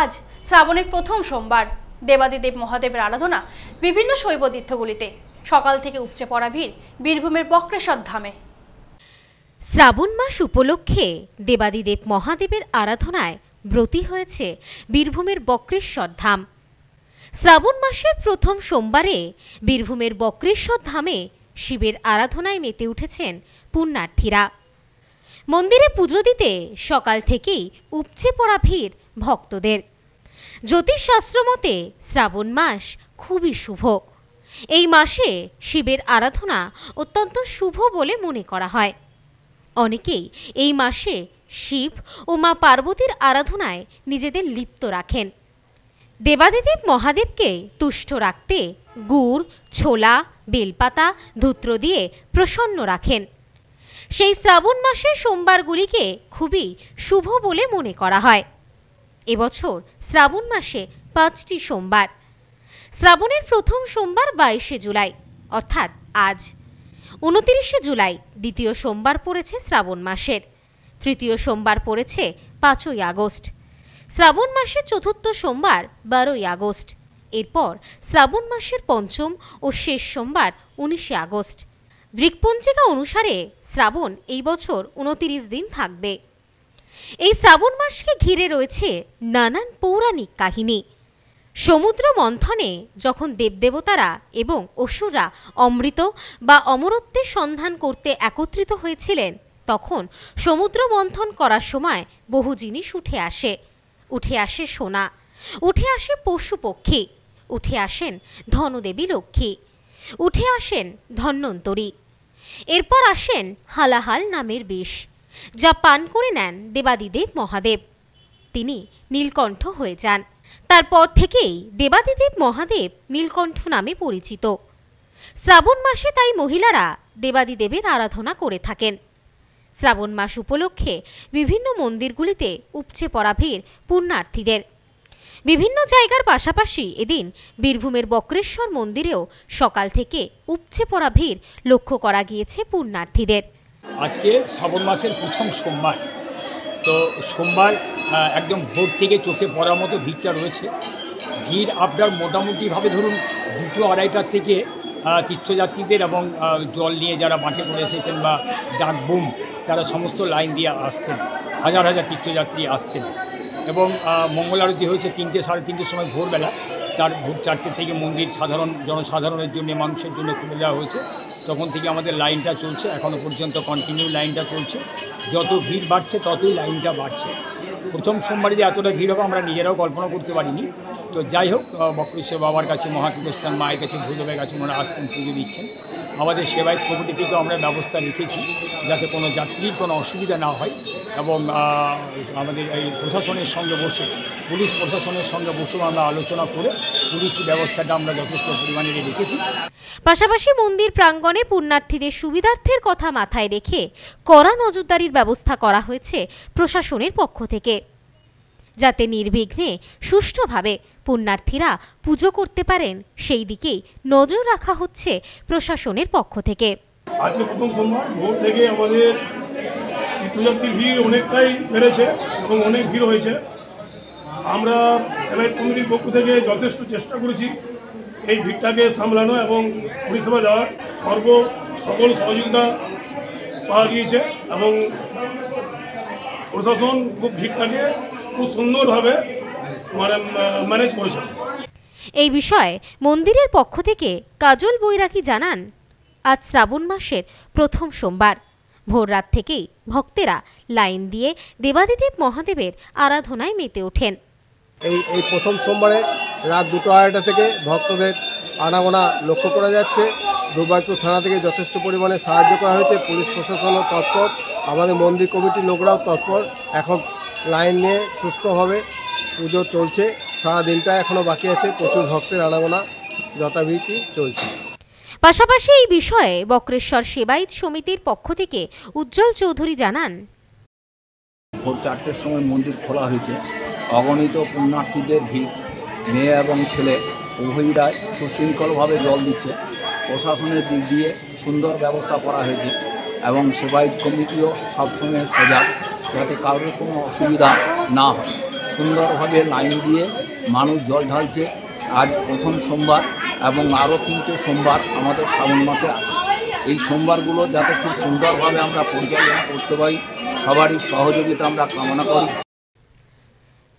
আজ শ্রাবণের প্রথম সোমবার দেবাদিদেব মহাদেবের আরাধনা বিভিন্ন শৈব তীর্থগুলিতে সকাল থেকে উপচে পড়া ভিড় বীরভূমের বক্রেশ্বর ধামে শ্রাবণ মাস উপলক্ষে দেবাদিদেব মহাদেবের আরাধনায় ব্রতী হয়েছে বীরভূমের বক্রেশ্বর ধাম শ্রাবণ মাসের প্রথম সোমবারে বীরভূমের বক্রেশ্বর ধামে শিবের আরাধনায় মেতে উঠেছেন পুণ্যার্থীরা মন্দিরে পুজো দিতে সকাল থেকেই উপচে পড়া ভিড় ভক্তদের জ্যোতিষশাস্ত্র মতে শ্রাবণ মাস খুবই শুভ এই মাসে শিবের আরাধনা অত্যন্ত শুভ বলে মনে করা হয় অনেকেই এই মাসে শিব ও মা পার্বতীর আরাধনায় নিজেদের লিপ্ত রাখেন দেবাদিদেব মহাদেবকে তুষ্ট রাখতে গুড় ছোলা বেলপাতা ধূত্র দিয়ে প্রসন্ন রাখেন সেই শ্রাবণ মাসে সোমবারগুলিকে খুবই শুভ বলে মনে করা হয় এবছর শ্রাবণ মাসে পাঁচটি সোমবার শ্রাবণের প্রথম সোমবার বাইশে জুলাই অর্থাৎ আজ উনতিরিশে জুলাই দ্বিতীয় সোমবার পড়েছে শ্রাবণ মাসের তৃতীয় সোমবার পড়েছে পাঁচই আগস্ট শ্রাবণ মাসের চতুর্থ সোমবার বারোই আগস্ট এরপর শ্রাবণ মাসের পঞ্চম ও শেষ সোমবার উনিশে আগস্ট দৃকপঞ্জিকা অনুসারে শ্রাবণ এই বছর উনতিরিশ দিন থাকবে এই শ্রাবণ মাসকে ঘিরে রয়েছে নানান পৌরাণিক কাহিনী সমুদ্র মন্থনে যখন দেবদেবতারা এবং অসুররা অমৃত বা অমরত্বের সন্ধান করতে একত্রিত হয়েছিলেন তখন সমুদ্র মন্থন করার সময় বহু জিনিস উঠে আসে উঠে আসে সোনা উঠে আসে পশু পক্ষী উঠে আসেন ধনদেবী লক্ষ্মী উঠে আসেন ধন্যন্তরী এরপর আসেন হালাহাল নামের বিষ যা পান করে নেন দেবাদিদেব মহাদেব তিনি নীলকণ্ঠ হয়ে যান তারপর থেকেই দেবাদিদেব মহাদেব নীলকণ্ঠ নামে পরিচিত শ্রাবণ মাসে তাই মহিলারা দেবাদিদেবের আরাধনা করে থাকেন শ্রাবণ মাস উপলক্ষে বিভিন্ন মন্দিরগুলিতে উপচে পড়া ভিড় পুণ্যার্থীদের বিভিন্ন জায়গার পাশাপাশি এদিন বীরভূমের বক্রেশ্বর মন্দিরেও সকাল থেকে উপচে পড়া ভিড় লক্ষ্য করা গিয়েছে পুণ্যার্থীদের আজকে শ্রাবণ মাসের প্রথম সোমবার তো সোমবার একদম ভোর থেকে চোখে পড়ার মতো ভিড়টা রয়েছে ভিড় আপনার মোটামুটিভাবে ধরুন দুটো আড়াইটার থেকে তীর্থযাত্রীদের এবং জল নিয়ে যারা মাঠে পড়ে এসেছেন বা ডাকবুম তারা সমস্ত লাইন দিয়ে আসছেন হাজার হাজার তীর্থযাত্রী আসছেন এবং মঙ্গল আরতি হয়েছে তিনটে সাড়ে তিনটের সময় ভোরবেলা তার ভোর চারটে থেকে মন্দির সাধারণ জনসাধারণের জন্য মানুষের জন্য খুলে দেওয়া হয়েছে তখন থেকে আমাদের লাইনটা চলছে এখনও পর্যন্ত কন্টিনিউ লাইনটা চলছে যত ভিড় বাড়ছে ততই লাইনটা বাড়ছে প্রথম সোমবারে যে এতটা ভিড় হবে আমরা নিজেরাও কল্পনা করতে পারিনি তো যাই হোক বক্রেশ্বর বাবার কাছে মহাকৃষ্ণান মায়ের কাছে ভৈরবের কাছে ওনারা আসছেন পুজো দিচ্ছেন আমাদের সেবায় কমিটি থেকেও আমরা ব্যবস্থা রেখেছি যাতে কোনো যাত্রীর কোনো অসুবিধা না হয় এবং আমাদের এই প্রশাসনের সঙ্গে বসে পুলিশ প্রশাসনের সঙ্গে বসে আমরা আলোচনা করে পুলিশ ব্যবস্থাটা আমরা যথেষ্ট পরিমাণে রেখেছি পাশাপাশি মন্দির প্রাঙ্গণে পুণ্যার্থীদের সুবিধার্থের কথা মাথায় রেখে কড়া নজরদারির ব্যবস্থা করা হয়েছে প্রশাসনের পক্ষ থেকে যাতে নির্বিঘ্নে সুষ্ঠুভাবে পুণ্যার্থীরা পুজো করতে পারেন সেই দিকেই নজর রাখা হচ্ছে প্রশাসনের পক্ষ থেকে আজকে প্রথম সোমবার ভোর থেকে আমাদের তীর্থযাত্রীর ভিড় অনেকটাই বেড়েছে এবং অনেক ভিড় হয়েছে আমরা স্যালাইট কমিটির পক্ষ থেকে যথেষ্ট চেষ্টা করেছি এই ভিড়টাকে সামলানো এবং পরিষেবা দেওয়ার সর্ব সকল সহযোগিতা পাওয়া গিয়েছে এবং প্রশাসন খুব ভিড়টাকে খুব সুন্দরভাবে মানে ম্যানেজ করেছে এই বিষয়ে মন্দিরের পক্ষ থেকে কাজল বৈরাকি জানান আজ শ্রাবণ মাসের প্রথম সোমবার ভোর রাত থেকেই ভক্তেরা লাইন দিয়ে দেবাদিদেব মহাদেবের আরাধনায় মেতে ওঠেন এই এই প্রথম সোমবারে রাত দুটো আড়াইটা থেকে ভক্তদের আনাগোনা লক্ষ্য করা যাচ্ছে দুর্গাপুর থানা থেকে যথেষ্ট পরিমাণে সাহায্য করা হয়েছে পুলিশ প্রশাসনও তৎপর আমাদের মন্দির কমিটির লোকরাও তৎপর এখন লাইন নিয়ে সুস্থভাবে পুজো চলছে সারা দিনটা এখনও বাকি আছে প্রচুর ভক্তের আনাগোনা যথাবিধি চলছে পাশাপাশি এই বিষয়ে বক্রেশ্বর সেবায়িত সমিতির পক্ষ থেকে উজ্জ্বল চৌধুরী জানান ভোর চারটের সময় মন্দির খোলা হয়েছে অগণিত পুণ্যার্থীদের ভিড় মেয়ে এবং ছেলে উভয়রাই সুশৃঙ্খলভাবে জল দিচ্ছে প্রশাসনের দিক দিয়ে সুন্দর ব্যবস্থা করা হয়েছে এবং সেবায়িত কমিটিও সবসময় সজাগ যাতে কারোর কোনো অসুবিধা না হয় সুন্দরভাবে লাইন দিয়ে মানুষ জল ঢালছে আজ প্রথম সোমবার এবং আরও তিনটে সোমবার আমাদের শ্রাবণ মাসে আছে এই সোমবারগুলো যাতে খুব সুন্দরভাবে আমরা পরিচালনা করতে পারি সবারই সহযোগিতা আমরা কামনা করি